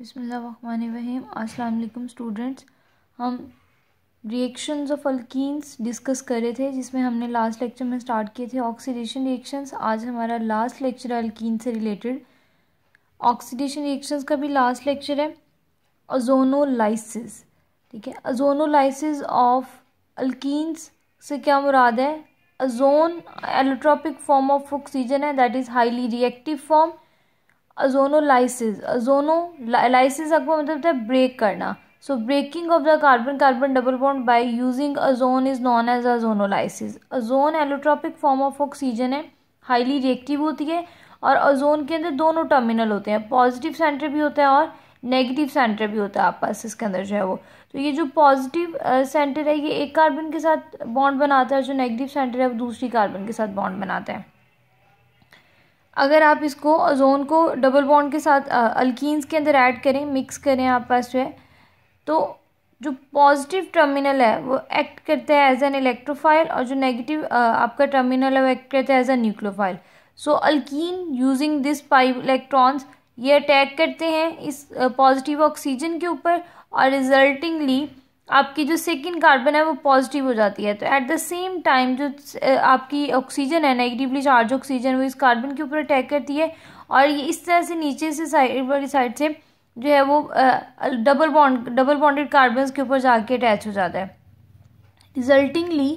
बिसमीम अस्सलाम स्टूडेंट्स हम रिएक्शंस ऑफ अल्किस डिस्कस कर रहे थे जिसमें हमने लास्ट लेक्चर में स्टार्ट किए थे ऑक्सीडेशन रिएक्शंस आज हमारा लास्ट लेक्चर है अल्किन से रिलेटेड ऑक्सीडेशन रिएक्शंस का भी लास्ट लेक्चर है ओजोनोलाइसिस ठीक है ओजोनोलाइसिस ऑफ अल्किस से क्या मुराद है ozone allotropic form of oxygen है that is highly reactive form ozonolysis lysis आपको मतलब होता है ब्रेक करना so breaking of the carbon carbon double bond by using ozone is known as ozonolysis ozone allotropic form of oxygen है highly reactive होती है और अजोन के अंदर दोनों टर्मिनल होते हैं पॉजिटिव सेंटर भी होता है और नेगेटिव सेंटर भी होता है आप पास इसके अंदर जो है वो तो ये जो पॉजिटिव सेंटर है ये एक कार्बन के साथ बॉन्ड बनाता है जो नेगेटिव सेंटर है वो दूसरी कार्बन के साथ बॉन्ड बनाता है अगर आप इसको ओजोन को डबल बॉन्ड के साथ अल्कीन्स के अंदर ऐड करें मिक्स करें आपस में तो जो पॉजिटिव टर्मिनल है वो एक्ट करता है एज एन इलेक्ट्रोफाइल और जो नेगेटिव आपका टर्मिनल है वो एक्ट करता है as an nucleophile so alkene using this pi electrons ये अटैक करते हैं इस पॉजिटिव ऑक्सीजन के ऊपर और रिजल्टिंगली आपकी जो सेकेंड कार्बन है वो पॉजिटिव हो जाती है तो एट द सेम टाइम जो आपकी ऑक्सीजन है नेगेटिवली चार्ज ऑक्सीजन वो इस कार्बन के ऊपर अटैक करती है और ये इस तरह से नीचे से साइड वाली साइड से जो है वो double bond double bonded carbon के ऊपर जाके अटैच हो जाता है रिजल्टिंगली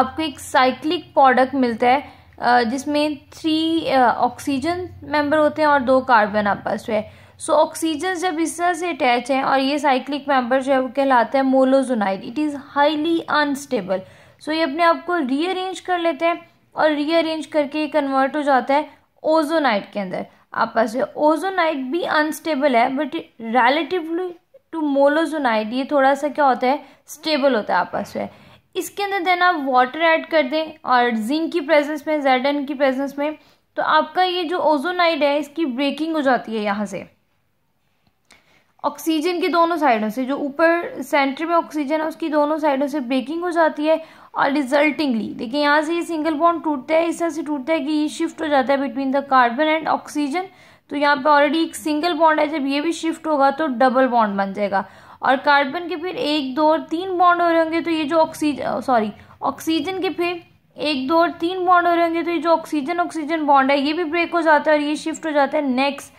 आपको एक साइक्लिक प्रोडक्ट मिलता है जिसमें थ्री ऑक्सीजन मेंबर होते हैं और दो कार्बन आपस में सो ऑक्सीजन जब इस तरह से अटैच हैं और ये साइक्लिक मेम्बर जो है वो कहलाता है molozonide it is highly unstable so ये अपने आप को रीअरेंज कर लेते हैं और रीअरेंज करके ये कन्वर्ट हो जाता है ओजोनाइट के अंदर आपस में ओजोनाइट भी अनस्टेबल है बट रिलेटिवली टू मोलोजोनाइट ये थोड़ा सा क्या होता है स्टेबल होता है आपस में इसके अंदर देन आप वाटर ऐड कर दें और जिंक की प्रेजेंस में जेड की प्रेजेंस में तो आपका ये जो ओजोनाइड है इसकी ब्रेकिंग हो जाती है यहाँ से ऑक्सीजन के दोनों साइडों से जो ऊपर सेंटर में ऑक्सीजन है उसकी दोनों साइडों से ब्रेकिंग हो जाती है और रिजल्टिंगली देखिए यहाँ से ये सिंगल बॉन्ड टूटता है इस तरह से टूटता है कि ये शिफ्ट हो जाता है between the carbon and oxygen तो यहाँ पे ऑलरेडी एक सिंगल बॉन्ड है जब ये भी शिफ्ट होगा तो डबल बॉन्ड बन जाएगा और कार्बन के फिर एक दो और तीन बॉन्ड हो रहे होंगे तो ये जो ऑक्सीजन सॉरी ऑक्सीजन के फिर एक दो और तीन बॉन्ड हो रहे होंगे तो ये जो ऑक्सीजन ऑक्सीजन बॉन्ड है ये भी ब्रेक हो जाता है और ये शिफ्ट हो जाता है नेक्स्ट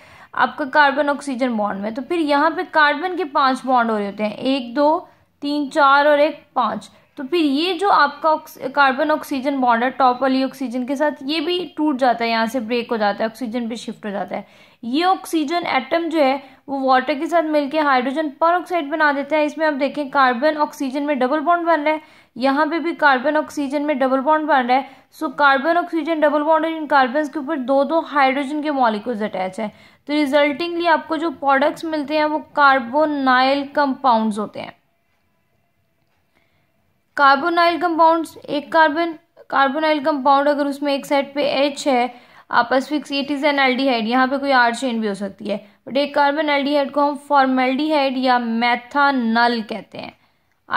आपका कार्बन ऑक्सीजन बॉन्ड में तो फिर यहाँ पे कार्बन के पांच बॉन्ड हो रहे होते हैं एक दो तीन चार और एक पाँच तो फिर ये जो आपका कार्बन ऑक्सीजन बॉन्ड है टॉप वाली ऑक्सीजन के साथ ये भी टूट जाता है यहाँ से ब्रेक हो जाता है ऑक्सीजन पे शिफ्ट हो जाता है ये ऑक्सीजन एटम जो है वो वाटर के साथ मिलके हाइड्रोजन पर ऑक्साइड बना देता है इसमें आप देखें कार्बन ऑक्सीजन में डबल बॉन्ड बन रहा है यहाँ पे भी कार्बन ऑक्सीजन में डबल बॉन्ड बन रहा है so carbon oxygen double bond इन कार्बन के ऊपर दो दो हाइड्रोजन के मॉलिक्यूल्स अटैच है तो रिजल्टिंगली आपको जो प्रोडक्ट्स मिलते हैं वो कार्बोनाइल कंपाउंड्स होते हैं कार्बोनाइल कंपाउंड्स एक कार्बन कार्बोनाइल कंपाउंड अगर उसमें एक साइड पे एच है आपस fix it is an aldehyde यहाँ पे कोई आर चेन भी हो सकती है बट एक कार्बन एल्डिहाइड को हम फॉर्मेल्डिहाइड या मैथानल कहते हैं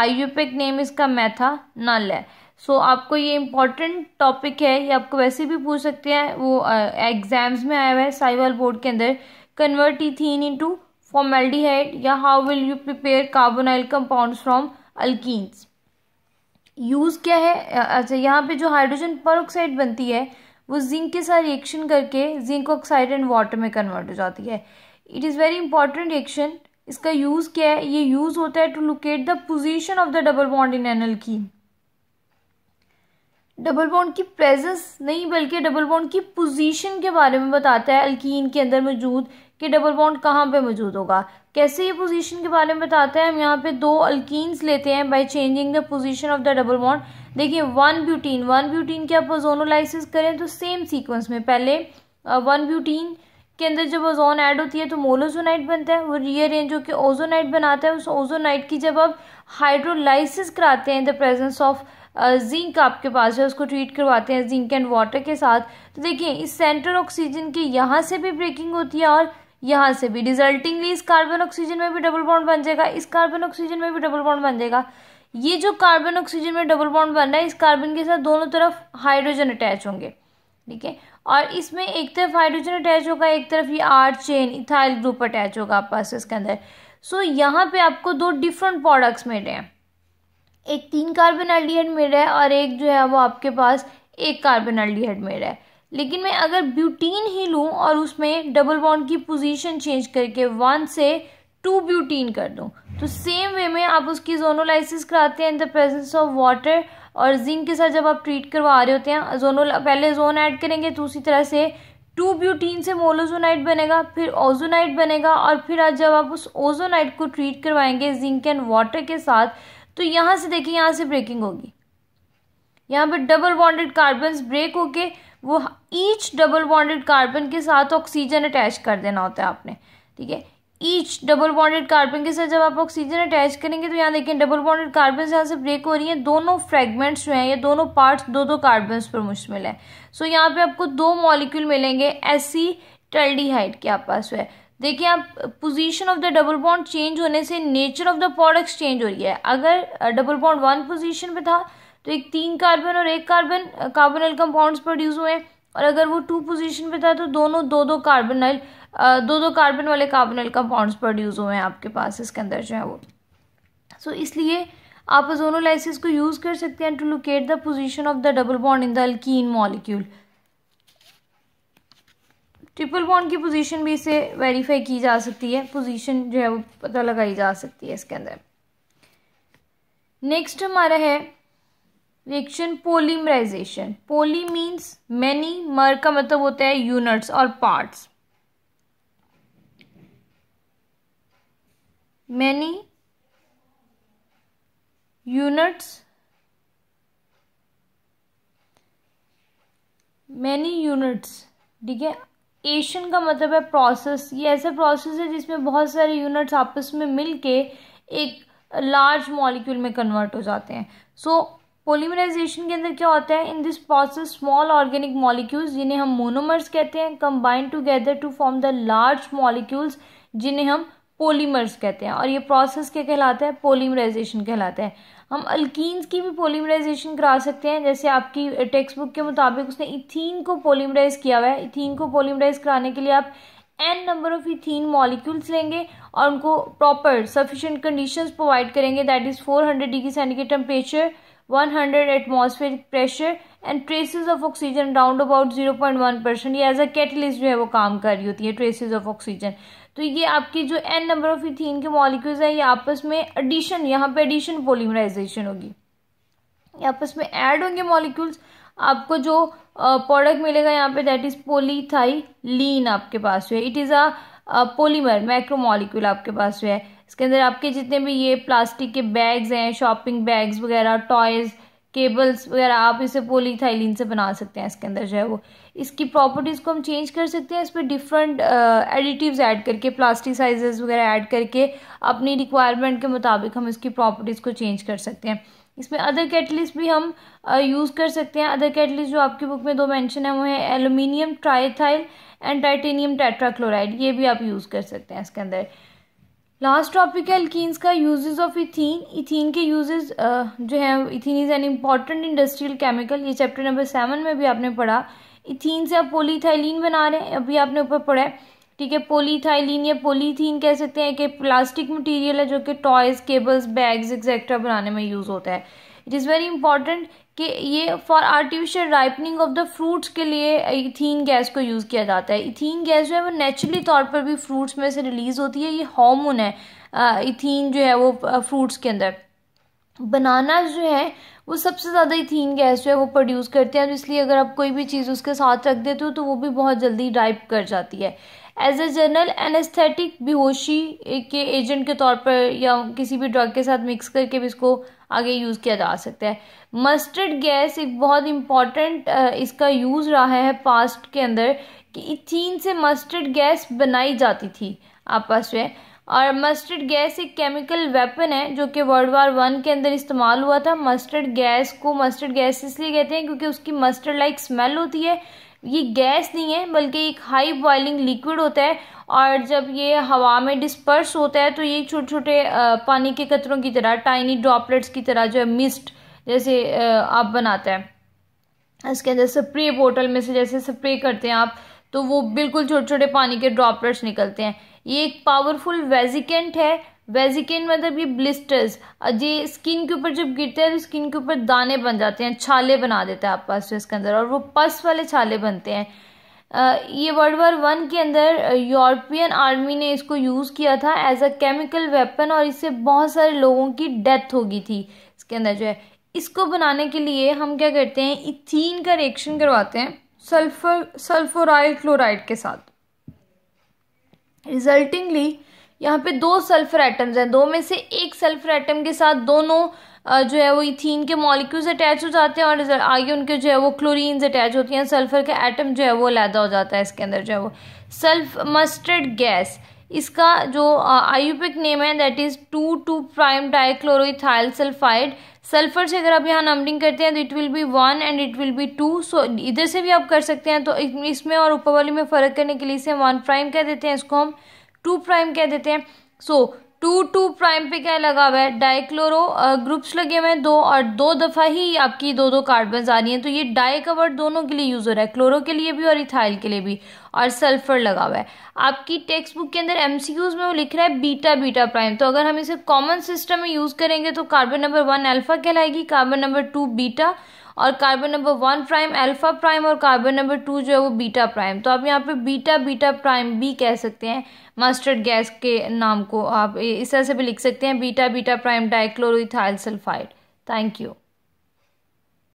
आईयूपिक नेम इसका मैथा नल है सो so, आपको ये इम्पॉर्टेंट टॉपिक है ये आपको वैसे भी पूछ सकते हैं वो एग्जाम्स में आया हुआ है साइवल बोर्ड के अंदर कन्वर्ट इथीन इनटू फॉर्मेल्डिहाइड या how will you prepare carbonyl compounds from alkenes use क्या है अच्छा यहाँ पे जो हाइड्रोजन पर बनती है वो जिंक के साथ रिएक्शन करके जिंक ऑक्साइड एंड वाटर में कन्वर्ट हो जाती है it is very important reaction इसका यूज़ क्या है ये यूज़ होता है to locate the position of the double bond in एनल की डबल बॉन्ड की प्रेजेंस नहीं बल्कि डबल बॉन्ड की पोजीशन के बारे में बताता है अल्कीन के अंदर मौजूद कि डबल बॉन्ड कहाँ पे मौजूद होगा कैसे ये पोजीशन के बारे में बताता है हम यहाँ पे दो अल्कीन्स लेते हैं by changing the position of the double bond देखिए वन ब्यूटीन वन ब्यूटीन के आप जोनोलाइसिस करें तो सेम सीक्वेंस में पहले वन uh, ब्यूटीन के अंदर जब ओजोन ऐड होती है तो मोलोजोनाइट बनता है वो रीअरेंज होकर ओजोनाइट बनाता है उस ओजोनाइट की जब आप हाइड्रोलाइसिस कराते हैं द प्रेजेंस ऑफ जिंक आपके पास है उसको ट्रीट करवाते हैं जिंक एंड वाटर के साथ तो देखिए इस सेंटर ऑक्सीजन की यहाँ से भी ब्रेकिंग होती है और यहाँ से भी रिजल्टिंगली इस कार्बन ऑक्सीजन में भी डबल बॉन्ड बन जाएगा इस कार्बन ऑक्सीजन में भी डबल बॉन्ड बन जाएगा ये जो कार्बन ऑक्सीजन में डबल बॉन्ड बन रहा है इस कार्बन के साथ दोनों तरफ हाइड्रोजन अटैच होंगे ठीक है और इसमें एक तरफ हाइड्रोजन अटैच होगा एक तरफ ये R chain ethyl group attach होगा पास इसके अंदर सो so, यहाँ पे आपको दो डिफरेंट प्रोडक्ट्स मिले हैं एक तीन कार्बन मिल रहा है और एक जो है वो आपके पास एक कार्बन मिल रहा है लेकिन मैं अगर ब्यूटीन ही लूँ और उसमें डबल बॉन्ड की पोजीशन चेंज करके वन से टू ब्यूटीन कर दूँ तो सेम वे में आप उसकी जोनोलाइसिस कराते हैं in the presence of water और जिंक के साथ जब आप ट्रीट करवा रहे होते हैं जोनो पहले जोन ऐड करेंगे तो उसी तरह से टू ब्यूटीन से मोलोजोनाइट बनेगा फिर ओजोनाइट बनेगा और फिर आज जब आप उस ओजोनाइट को ट्रीट करवाएंगे जिंक एंड वाटर के साथ तो यहाँ से देखिए यहाँ से ब्रेकिंग होगी यहाँ पर डबल बॉन्डेड कार्बन ब्रेक होके वो ईच डबल बॉन्डेड कार्बन के साथ ऑक्सीजन अटैच कर देना होता है आपने ठीक है ईच डबल बॉन्डेड कार्बन के साथ जब आप ऑक्सीजन अटैच करेंगे तो यहाँ देखें डबल बॉन्डेड कार्बन यहाँ से ब्रेक हो रही है दोनों फ्रेगमेंट्स जो हैं ये दोनों पार्ट्स दो दो कार्बन पर मुश्तमिल है सो so, यहाँ पे आपको दो मॉलिक्यूल मिलेंगे एसी टल्डीहाइड के आपस में देखिए आप position of the double bond change होने से nature of the products change हो रही है अगर डबल बॉन्ड वन पोजीशन पे था तो एक तीन कार्बन और एक कार्बन कार्बोनल कंपाउंड्स प्रोड्यूस हुए हैं और अगर वो टू पोजीशन पे था तो दोनों दो दो कार्बोनाइल दो दो कार्बन वाले कार्बोनाइल कंपाउंड्स प्रोड्यूस हुए हैं आपके पास इसके अंदर जो है वो सो so, इसलिए आप ओजोनोलाइसिस को यूज़ कर सकते हैं to locate the position of the double bond in the alkene molecule triple bond की पोजीशन भी इसे वेरीफाई की जा सकती है पोजीशन जो है वो पता लगाई जा सकती है इसके अंदर नेक्स्ट हमारा है reaction polymerization poly means many mer का मतलब होता है यूनिट्स और parts many units many units ठीक है एशन का मतलब है प्रोसेस ये ऐसा प्रोसेस है जिसमें बहुत सारे यूनिट्स आपस में मिल के एक लार्ज मॉलिक्यूल में कन्वर्ट हो जाते हैं सो so, पोलीमराइजेशन के अंदर क्या होता है in this process small organic molecules जिन्हें हम मोनोमर्स कहते हैं combined together to form the large molecules जिन्हें हम पोलीमर्स कहते हैं और ये प्रोसेस क्या कहलाता है पोलीमराइजेशन कहलाता है हम अल्कीन्स की भी पोलीमराइजेशन करा सकते हैं जैसे आपकी टेक्स्ट बुक के मुताबिक उसने इथीन को पोलीमराइज किया हुआ है इथीन को पोलीमराइज कराने के लिए आप an number of ethene molecules लेंगे और उनको प्रॉपर सफिशेंट कंडीशंस प्रोवाइड करेंगे that is 400 degree centigrade temperature 100 atmospheric pressure and traces of oxygen round about 0.1 percent as a catalyst जो है वो काम कर रही होती है ट्रेसेस ऑफ ऑक्सीजन तो ये आपकी जो एन नंबर ऑफ इथीन के मॉलिक्यूल्स हैं ये आपस में एडिशन यहाँ पे एडिशन पोलिमराइजेशन होगी ये आपस में ऐड होंगे मॉलिक्यूल्स आपको जो प्रोडक्ट मिलेगा यहाँ पे दैट इज़ पोलीथाइलीन आपके पास है it is a polymer macromolecule आपके पास जो है इसके अंदर आपके जितने भी ये प्लास्टिक के बैग्स हैं शॉपिंग बैग्स वगैरह टॉयज़ केबल्स वगैरह आप इसे पोलीथाइलिन से बना सकते हैं इसके अंदर जो है वो इसकी प्रॉपर्टीज़ को हम चेंज कर सकते हैं इस पर डिफरेंट एडिटिव्स ऐड करके प्लास्टिक साइजेस वगैरह ऐड करके अपनी रिक्वायरमेंट के मुताबिक हम इसकी प्रॉपर्टीज़ को चेंज कर सकते हैं इसमें अदर कैटलिस्ट भी हम यूज़ कर सकते हैं अदर कैटलिस्ट जो आपकी बुक में दो मेंशन है वो है aluminium triethyl and titanium tetrachloride ये भी आप यूज़ कर सकते हैं इसके अंदर लास्ट टॉपिक है अल्कीन्स का यूजेस ऑफ इथीन इथीन के यूजेस जो है ethene is an important industrial chemical ये चैप्टर नंबर सेवन में भी आपने पढ़ा इथीन से आप पोलीथाइलिन बना रहे हैं अभी आपने ऊपर पढ़ा है ठीक है पोलीथाइलिन या पोलीथीन कह सकते हैं कि प्लास्टिक मटेरियल है जो कि टॉयज़ केबल्स बैग्स एक्सेट्रा बनाने में यूज़ होता है इट इज़ वेरी इंपॉर्टेंट कि ये for artificial ripening of the fruits के लिए इथीन गैस को यूज़ किया जाता है इथीन गैस जो है वो नेचुरली तौर पर भी फ्रूट्स में से रिलीज़ होती है ये हॉमोन है इथीन जो है वो फ्रूट्स के अंदर बनाना जो है वो सबसे ज़्यादा इथीन गैस जो है वो प्रोड्यूस करते हैं इसलिए अगर आप कोई भी चीज़ उसके साथ रख देते हो तो वो भी बहुत जल्दी राइप कर जाती है एज अ जनरल एनेस्थेटिक बेहोशी के एजेंट के तौर पर या किसी भी ड्रग के साथ मिक्स करके भी इसको आगे यूज़ किया जा सकता है मस्टर्ड गैस एक बहुत इम्पॉर्टेंट इसका यूज़ रहा है पास्ट के अंदर कि चीन से मस्टर्ड गैस बनाई जाती थी आपस में और मस्टर्ड गैस एक केमिकल वेपन है जो कि वर्ल्ड वार वन के अंदर इस्तेमाल हुआ था मस्टर्ड गैस को मस्टर्ड गैस इसलिए कहते हैं क्योंकि उसकी मस्टर्ड लाइक स्मेल होती है ये गैस नहीं है बल्कि एक हाई बॉइलिंग लिक्विड होता है और जब ये हवा में डिस्पर्स होता है तो ये छोटे छोटे पानी के कतरों की तरह टाइनी ड्रॉपलेट्स की तरह जो है मिस्ट जैसे आप बनाते हैं इसके अंदर स्प्रे बोतल में से जैसे स्प्रे करते हैं आप तो वो बिल्कुल छोटे छोटे पानी के ड्रॉपलेट्स निकलते हैं ये एक पावरफुल वेजिकेंट है वेजिकेन मतलब ये ब्लिस्टर्स ये स्किन के ऊपर जब गिरते हैं तो स्किन के ऊपर दाने बन जाते हैं छाले बना देता है आप पास इसके अंदर और वो पस वाले छाले बनते हैं ये वर्ल्ड वार वन के अंदर यूरोपियन आर्मी ने इसको यूज़ किया था एज अ केमिकल वेपन और इससे बहुत सारे लोगों की डेथ हो गई थी इसके अंदर जो है इसको बनाने के लिए हम क्या करते हैं इथीन का रिएक्शन करवाते हैं सल्फर सल्फोराइल क्लोराइड के साथ रिजल्टिंगली यहाँ पे दो सल्फर एटम्स हैं दो में से एक सल्फर एटम के साथ दोनों जो है वो इथीन के मॉलिक्यूल्स अटैच हो जाते हैं और आगे उनके जो है वो क्लोरीन्स अटैच होती हैं सल्फर के एटम जो है वो लैदा हो जाता है इसके अंदर जो है वो सल्फ मस्टर्ड गैस इसका जो आयुपिक नेम है that is two two prime dichloroethyl sulphide sulphur से अगर आप यहाँ नंबरिंग करते हैं तो it will be one and it will be two so इधर से भी आप कर सकते हैं तो इसमें और ऊपर वाली में फ़र्क करने के लिए इसे वन प्राइम कह देते हैं इसको हम टू प्राइम कह देते हैं सो टू टू प्राइम पे क्या लगा हुआ है डाइक्लोरो ग्रुप्स लगे हुए हैं दो और दो दफ़ा ही आपकी दो दो कार्बन आ रही हैं तो ये डाई कवर दोनों के लिए यूज़ हो रहा है क्लोरो के लिए भी और इथाइल के लिए भी और सल्फर लगा हुआ है आपकी टेक्स्ट बुक के अंदर एम में वो लिख रहा है बीटा बीटा प्राइम तो अगर हम इसे कॉमन सिस्टम में यूज़ करेंगे तो कार्बन नंबर वन एल्फा कहलाएगी कार्बन नंबर टू बीटा और carbon number one prime alpha prime और कार्बन नंबर टू जो है वो बीटा प्राइम तो आप यहाँ पे बीटा बीटा प्राइम भी कह सकते हैं मस्टर्ड गैस के नाम को आप इस तरह से भी लिख सकते हैं beta beta prime dichloroethyl sulphide thank you